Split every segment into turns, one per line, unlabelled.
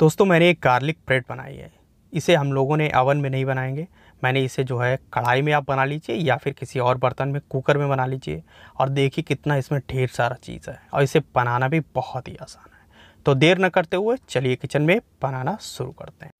दोस्तों मैंने एक गार्लिक ब्रेड बनाई है इसे हम लोगों ने अवन में नहीं बनाएंगे मैंने इसे जो है कढ़ाई में आप बना लीजिए या फिर किसी और बर्तन में कुकर में बना लीजिए और देखिए कितना इसमें ढेर सारा चीज़ है और इसे बनाना भी बहुत ही आसान है तो देर न करते हुए चलिए किचन में बनाना शुरू करते हैं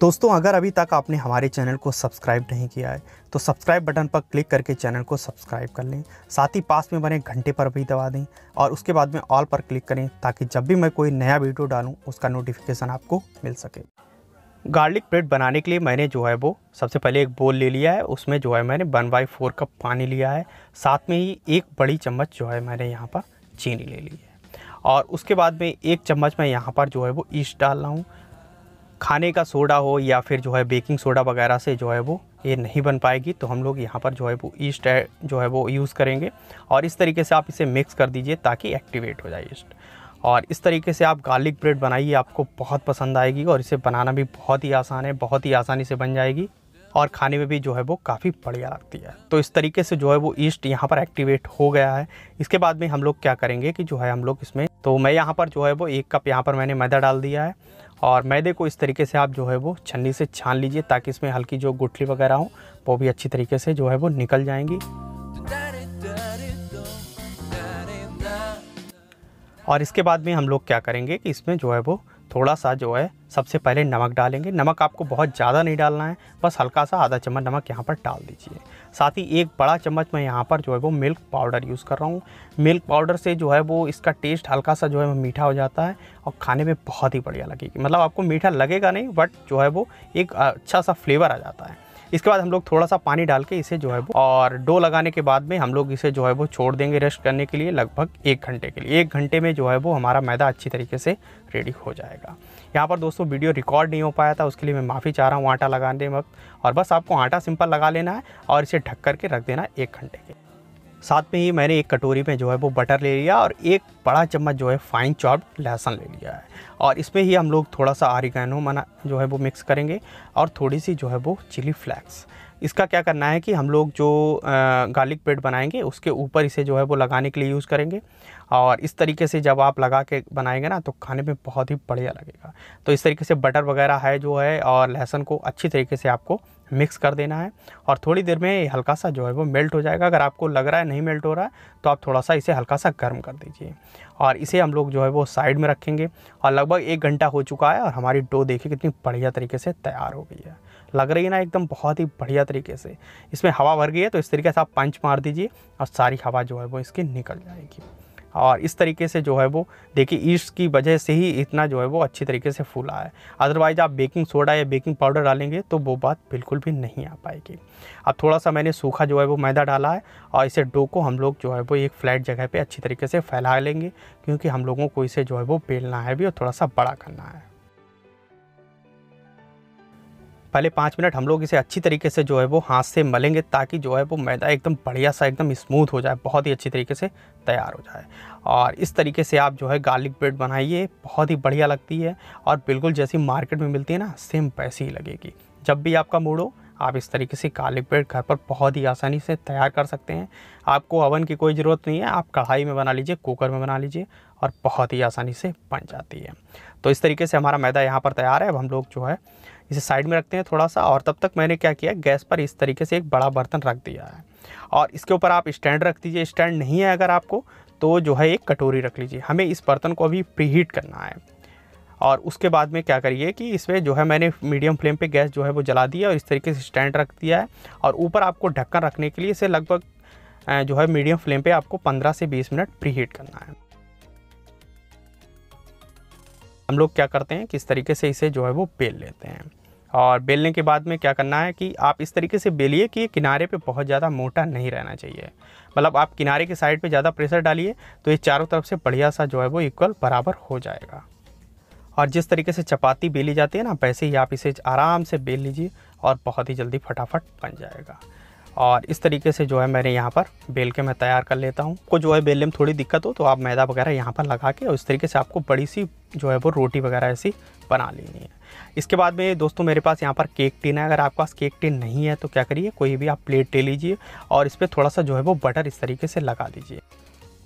दोस्तों अगर अभी तक आपने हमारे चैनल को सब्सक्राइब नहीं किया है तो सब्सक्राइब बटन पर क्लिक करके चैनल को सब्सक्राइब कर लें साथ ही पास में बने घंटे पर भी दबा दें और उसके बाद में ऑल पर क्लिक करें ताकि जब भी मैं कोई नया वीडियो डालूँ उसका नोटिफिकेशन आपको मिल सके गार्लिक ब्रेड बनाने के लिए मैंने जो है वो सबसे पहले एक बोल ले लिया है उसमें जो है मैंने वन बाई फोर कप पानी लिया है साथ में ही एक बड़ी चम्मच जो है मैंने यहाँ पर चीनी ले ली है और उसके बाद में एक चम्मच मैं यहाँ पर जो है वो ईस्ट डाल रहा हूँ खाने का सोडा हो या फिर जो है बेकिंग सोडा वगैरह से जो है वो ये नहीं बन पाएगी तो हम लोग यहाँ पर जो है वो ईस्ट जो है वो यूज़ करेंगे और इस तरीके से आप इसे मिक्स कर दीजिए ताकि एक्टिवेट हो जाए ईस्ट और इस तरीके से आप गार्लिक ब्रेड बनाइए आपको बहुत पसंद आएगी और इसे बनाना भी बहुत ही आसान है बहुत ही आसानी से बन जाएगी और खाने में भी जो है वो काफ़ी बढ़िया लगती है तो इस तरीके से जो है वो ईस्ट यहाँ पर एक्टिवेट हो गया है इसके बाद में हम लोग क्या करेंगे कि जो है हम लोग इसमें तो मैं यहाँ पर जो है वो एक कप यहाँ पर मैंने मैदा डाल दिया है और मैदे को इस तरीके से आप जो है वो छन्नी से छान लीजिए ताकि इसमें हल्की जो गुठली वगैरह हो वो भी अच्छी तरीके से जो है वो निकल जाएंगी और इसके बाद में हम लोग क्या करेंगे कि इसमें जो है वो थोड़ा सा जो है सबसे पहले नमक डालेंगे नमक आपको बहुत ज़्यादा नहीं डालना है बस हल्का सा आधा चम्मच नमक यहाँ पर डाल दीजिए साथ ही एक बड़ा चम्मच मैं यहाँ पर जो है वो मिल्क पाउडर यूज़ कर रहा हूँ मिल्क पाउडर से जो है वो इसका टेस्ट हल्का सा जो है मीठा हो जाता है और खाने में बहुत ही बढ़िया लगेगी मतलब आपको मीठा लगेगा नहीं बट जो है वो एक अच्छा सा फ्लेवर आ जाता है इसके बाद हम लोग थोड़ा सा पानी डाल के इसे जो है वो और डो लगाने के बाद में हम लोग इसे जो है वो छोड़ देंगे रेस्ट करने के लिए लगभग एक घंटे के लिए एक घंटे में जो है वो हमारा मैदा अच्छी तरीके से रेडी हो जाएगा यहाँ पर दोस्तों वीडियो रिकॉर्ड नहीं हो पाया था उसके लिए मैं माफ़ी चाह रहा हूँ आटा लगाने वक्त और बस आपको आटा सिंपल लगा लेना है और इसे ढक करके रख देना है एक घंटे के लिए साथ में ही मैंने एक कटोरी में जो है वो बटर ले लिया और एक बड़ा चम्मच जो है फाइन चॉप्ड लहसुन ले लिया है और इसमें ही हम लोग थोड़ा सा आरिगैनो मना जो है वो मिक्स करेंगे और थोड़ी सी जो है वो चिली फ्लैक्स इसका क्या करना है कि हम लोग जो गार्लिक ब्रेड बनाएंगे उसके ऊपर इसे जो है वो लगाने के लिए यूज़ करेंगे और इस तरीके से जब आप लगा के बनाएंगे ना तो खाने में बहुत ही बढ़िया लगेगा तो इस तरीके से बटर वगैरह है जो है और लहसुन को अच्छी तरीके से आपको मिक्स कर देना है और थोड़ी देर में हल्का सा जो है वो मेल्ट हो जाएगा अगर आपको लग रहा है नहीं मेल्ट हो रहा है तो आप थोड़ा सा इसे हल्का सा गर्म कर दीजिए और इसे हम लोग जो है वो साइड में रखेंगे और लगभग एक घंटा हो चुका है और हमारी डो देखिए कितनी बढ़िया तरीके से तैयार हो गई है लग रही है ना एकदम बहुत ही बढ़िया तरीके से इसमें हवा भर गई है तो इस तरीके से आप पंच मार दीजिए और सारी हवा जो है वो इसकी निकल जाएगी और इस तरीके से जो है वो देखिए ईस्ट की वजह से ही इतना जो है वो अच्छी तरीके से फूला है अदरवाइज़ आप बेकिंग सोडा या बेकिंग पाउडर डालेंगे तो वो बात बिल्कुल भी नहीं आ पाएगी अब थोड़ा सा मैंने सूखा जो है वो मैदा डाला है और इसे डो को हम लोग जो है वो एक फ्लैट जगह पर अच्छी तरीके से फैला लेंगे क्योंकि हम लोगों को इसे जो है वो बेलना है भी और थोड़ा सा बड़ा करना है पहले पाँच मिनट हम लोग इसे अच्छी तरीके से जो है वो हाथ से मलेंगे ताकि जो है वो मैदा एकदम बढ़िया सा एकदम स्मूथ हो जाए बहुत ही अच्छी तरीके से तैयार हो जाए और इस तरीके से आप जो है गार्लिक ब्रेड बनाइए बहुत ही बढ़िया लगती है और बिल्कुल जैसी मार्केट में मिलती है ना सेम पैसे ही लगेगी जब भी आपका मूड हो आप इस तरीके से गार्लिक ब्रेड घर पर बहुत ही आसानी से तैयार कर सकते हैं आपको ओवन की कोई ज़रूरत नहीं है आप कढ़ाई में बना लीजिए कुकर में बना लीजिए और बहुत ही आसानी से बन जाती है तो इस तरीके से हमारा मैदा यहाँ पर तैयार है अब हम लोग जो है इसे साइड में रखते हैं थोड़ा सा और तब तक मैंने क्या किया गैस पर इस तरीके से एक बड़ा बर्तन रख दिया है और इसके ऊपर आप स्टैंड रख दीजिए स्टैंड नहीं है अगर आपको तो जो है एक कटोरी रख लीजिए हमें इस बर्तन को अभी प्रीहीट करना है और उसके बाद में क्या करिए कि इसमें जो है मैंने मीडियम फ्लेम पे गैस जो है वो जला दिया और इस तरीके से स्टैंड रख दिया है और ऊपर आपको ढक्कन रखने के लिए इसे लगभग जो है मीडियम फ्लेम पे आपको 15 से 20 मिनट प्री हीट करना है हम लोग क्या करते हैं कि इस तरीके से इसे जो है वो बेल लेते हैं और बेलने के बाद में क्या करना है कि आप इस तरीके से बेलिए कि ये किनारे पे बहुत ज़्यादा मोटा नहीं रहना चाहिए मतलब आप किनारे के साइड पे ज़्यादा प्रेशर डालिए तो ये चारों तरफ से बढ़िया सा जो है वो इक्वल बराबर हो जाएगा और जिस तरीके से चपाती बेली जाती है ना वैसे ही आप इसे आराम से बेल लीजिए और बहुत ही जल्दी फटाफट बन जाएगा और इस तरीके से जो है मैंने यहाँ पर बेल के मैं तैयार कर लेता हूँ को जो है बेलने में थोड़ी दिक्कत हो तो आप मैदा वगैरह यहाँ पर लगा के और इस तरीके से आपको बड़ी सी जो है वो रोटी वगैरह ऐसी बना लेनी है इसके बाद में दोस्तों मेरे पास यहाँ पर केक टिन है अगर आपके पास केक टिन नहीं है तो क्या करिए कोई भी आप प्लेट ले लीजिए और इस पर थोड़ा सा जो है वो बटर इस तरीके से लगा दीजिए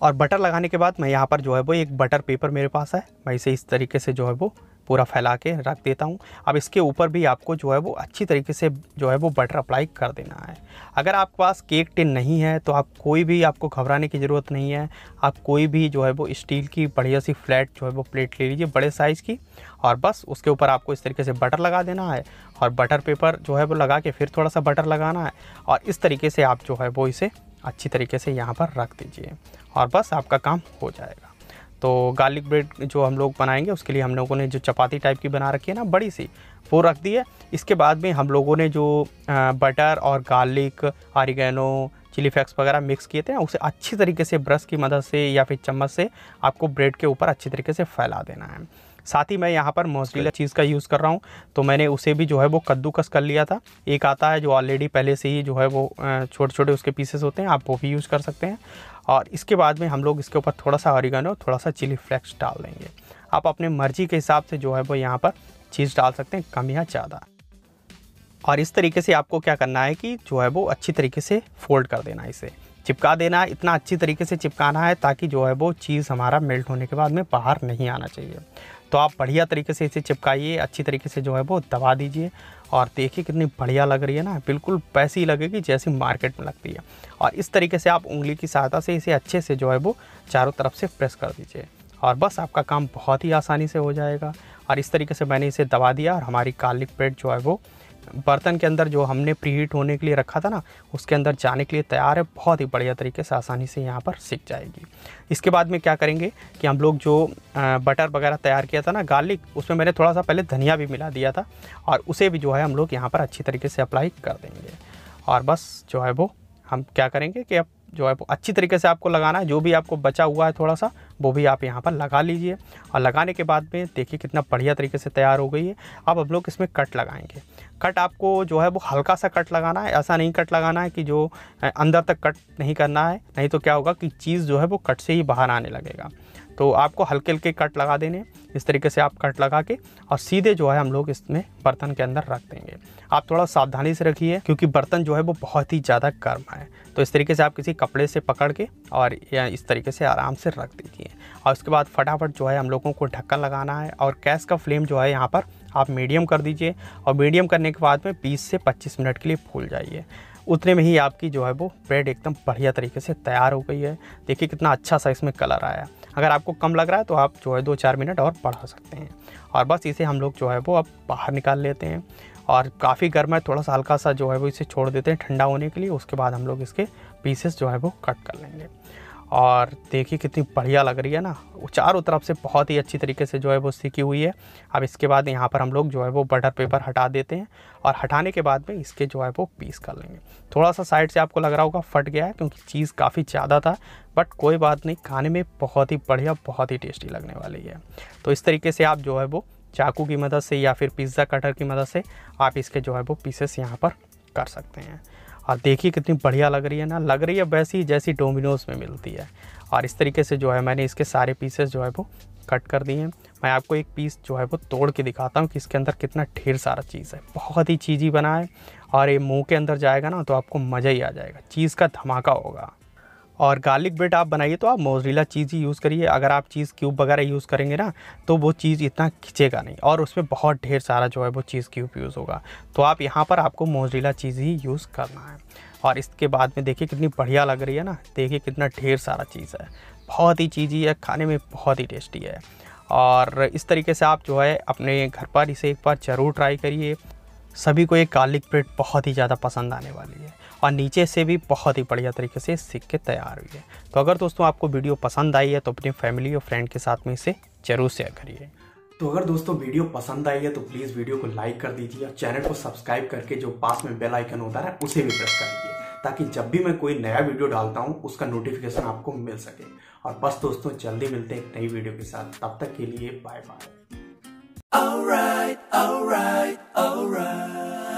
और बटर लगाने के बाद मैं यहाँ पर जो है वो एक बटर पेपर मेरे पास है मैं इसे इस तरीके से जो है वो पूरा फैला के रख देता हूँ अब इसके ऊपर भी आपको जो है वो अच्छी तरीके से जो है वो बटर अप्लाई कर देना है अगर आपके पास केक टिन नहीं है तो आप कोई भी आपको घबराने की ज़रूरत नहीं है आप कोई भी जो है वो स्टील की बढ़िया सी फ्लैट जो है वो प्लेट ले लीजिए बड़े साइज़ की और बस उसके ऊपर आपको इस तरीके से बटर लगा देना है और बटर पेपर जो है वो लगा के फिर थोड़ा सा बटर लगाना है और इस तरीके से आप जो है वो इसे अच्छी तरीके से यहाँ पर रख दीजिए और बस आपका काम हो जाएगा तो गार्लिक ब्रेड जो हम लोग बनाएंगे उसके लिए हम लोगों ने जो चपाती टाइप की बना रखी है ना बड़ी सी वो रख दी है इसके बाद में हम लोगों ने जो बटर और गार्लिक आरिगेनो चिली फ्लेक्स वगैरह मिक्स किए थे उसे अच्छी तरीके से ब्रश की मदद से या फिर चम्मच से आपको ब्रेड के ऊपर अच्छी तरीके से फैला देना है साथ ही मैं यहाँ पर मोजरीला चीज़ का यूज़ कर रहा हूँ तो मैंने उसे भी जो है वो कद्दूकस कर लिया था एक आता है जो ऑलरेडी पहले से ही जो है वो छोटे छोटे उसके पीसेस होते हैं आप वो भी यूज़ कर सकते हैं और इसके बाद में हम लोग इसके ऊपर थोड़ा सा और थोड़ा सा चिली फ्लेक्स डाल देंगे आप अपने मर्जी के हिसाब से जो है वो यहाँ पर चीज़ डाल सकते हैं कम या ज़्यादा और इस तरीके से आपको क्या करना है कि जो है वो अच्छी तरीके से फोल्ड कर देना है इसे चिपका देना है इतना अच्छी तरीके से चिपकाना है ताकि जो है वो चीज़ हमारा मेल्ट होने के बाद में बाहर नहीं आना चाहिए तो आप बढ़िया तरीके से इसे चिपकाइए अच्छी तरीके से जो है वो दबा दीजिए और देखिए कितनी बढ़िया लग रही है ना बिल्कुल पैसी लगेगी जैसी मार्केट में लगती है और इस तरीके से आप उंगली की सहायता से इसे अच्छे से जो है वो चारों तरफ से प्रेस कर दीजिए और बस आपका काम बहुत ही आसानी से हो जाएगा और इस तरीके से मैंने इसे दबा दिया और हमारी कार्लिक ब्रेड जो है वो बर्तन के अंदर जो हमने प्री हीट होने के लिए रखा था ना उसके अंदर जाने के लिए तैयार है बहुत ही बढ़िया तरीके से आसानी से यहाँ पर सीख जाएगी इसके बाद में क्या करेंगे कि हम लोग जो बटर वगैरह तैयार किया था ना गार्लिक उसमें मैंने थोड़ा सा पहले धनिया भी मिला दिया था और उसे भी जो है हम लोग यहाँ पर अच्छी तरीके से अप्लाई कर देंगे और बस जो है वो हम क्या करेंगे कि अब जो है वो अच्छी तरीके से आपको लगाना है जो भी आपको बचा हुआ है थोड़ा सा वो भी आप यहाँ पर लगा लीजिए और लगाने के बाद में देखिए कितना बढ़िया तरीके से तैयार हो गई है अब हम लोग इसमें कट लगाएंगे कट आपको जो है वो हल्का सा कट लगाना है ऐसा नहीं कट लगाना है कि जो अंदर तक कट नहीं करना है नहीं तो क्या होगा कि चीज़ जो है वो कट से ही बाहर आने लगेगा तो आपको हल्के हल्के कट लगा देने इस तरीके से आप कट लगा के और सीधे जो है हम लोग इसमें बर्तन के अंदर रख देंगे आप थोड़ा सावधानी से रखिए क्योंकि बर्तन जो है वो बहुत ही ज़्यादा गर्म है तो इस तरीके से आप किसी कपड़े से पकड़ के और या इस तरीके से आराम से रख दीजिए और उसके बाद फटाफट जो है हम लोगों को ढक्कन लगाना है और गैस का फ्लेम जो है यहाँ पर आप मीडियम कर दीजिए और मीडियम करने के बाद में 20 से 25 मिनट के लिए फूल जाइए उतने में ही आपकी जो है वो ब्रेड एकदम बढ़िया तरीके से तैयार हो गई है देखिए कितना अच्छा सा इसमें कलर आया अगर आपको कम लग रहा है तो आप जो है दो चार मिनट और बढ़ा सकते हैं और बस इसे हम लोग जो है वो अब बाहर निकाल लेते हैं और काफ़ी गर्म है थोड़ा सा हल्का सा जो है वो इसे छोड़ देते हैं ठंडा होने के लिए उसके बाद हम लोग इसके पीसेस जो है वो कट कर लेंगे और देखिए कितनी बढ़िया लग रही है ना वो चारों तरफ से बहुत ही अच्छी तरीके से जो है वो सीखी हुई है अब इसके बाद यहाँ पर हम लोग जो है वो बटर पेपर हटा देते हैं और हटाने के बाद में इसके जो है वो पीस कर लेंगे थोड़ा सा साइड से आपको लग रहा होगा फट गया है क्योंकि चीज़ काफ़ी ज़्यादा था बट कोई बात नहीं खाने में बहुत ही बढ़िया बहुत ही टेस्टी लगने वाली है तो इस तरीके से आप जो है वो चाकू की मदद से या फिर पिज़्ज़ा कटर की मदद से आप इसके जो है वो पीसेस यहाँ पर कर सकते हैं और देखिए कितनी बढ़िया लग रही है ना लग रही है वैसी जैसी डोमिनोज़ में मिलती है और इस तरीके से जो है मैंने इसके सारे पीसेस जो है वो कट कर दिए हैं मैं आपको एक पीस जो है वो तोड़ के दिखाता हूँ कि इसके अंदर कितना ढेर सारा चीज़ है बहुत ही चीज़ी बना है और ये मुँह के अंदर जाएगा ना तो आपको मज़ा ही आ जाएगा चीज़ का धमाका होगा और गार्लिक ब्रेड आप बनाइए तो आप मोजरीला चीज़ ही यूज़ करिए अगर आप चीज़ क्यूब वगैरह यूज़ करेंगे ना तो वो चीज़ इतना खिंचेगा नहीं और उसमें बहुत ढेर सारा जो है वो चीज़ क्यूब यूज़ होगा तो आप यहाँ पर आपको मोजरीला चीज़ ही यूज़ करना है और इसके बाद में देखिए कितनी बढ़िया लग रही है ना देखिए कितना ढेर सारा चीज़ है बहुत ही चीज़ी है खाने में बहुत ही टेस्टी है और इस तरीके से आप जो है अपने घर पर इसे एक बार ज़रूर ट्राई करिए सभी को ये गार्लिक ब्रेड बहुत ही ज़्यादा पसंद आने वाली है और नीचे से भी बहुत ही बढ़िया तरीके से सीख के तैयार हुई है तो अगर दोस्तों आपको वीडियो पसंद आई है तो अपनी फैमिली और फ्रेंड के साथ में इसे जरूर शेयर करिए तो अगर दोस्तों वीडियो पसंद आई है तो प्लीज़ वीडियो को लाइक कर दीजिए और चैनल को सब्सक्राइब करके जो पास में बेल आइकन होता है उसे भी प्रेस कर दीजिए ताकि जब भी मैं कोई नया वीडियो डालता हूँ उसका नोटिफिकेशन आपको मिल सके और बस दोस्तों जल्दी मिलते हैं एक नई वीडियो के साथ तब तक के लिए बाय बाय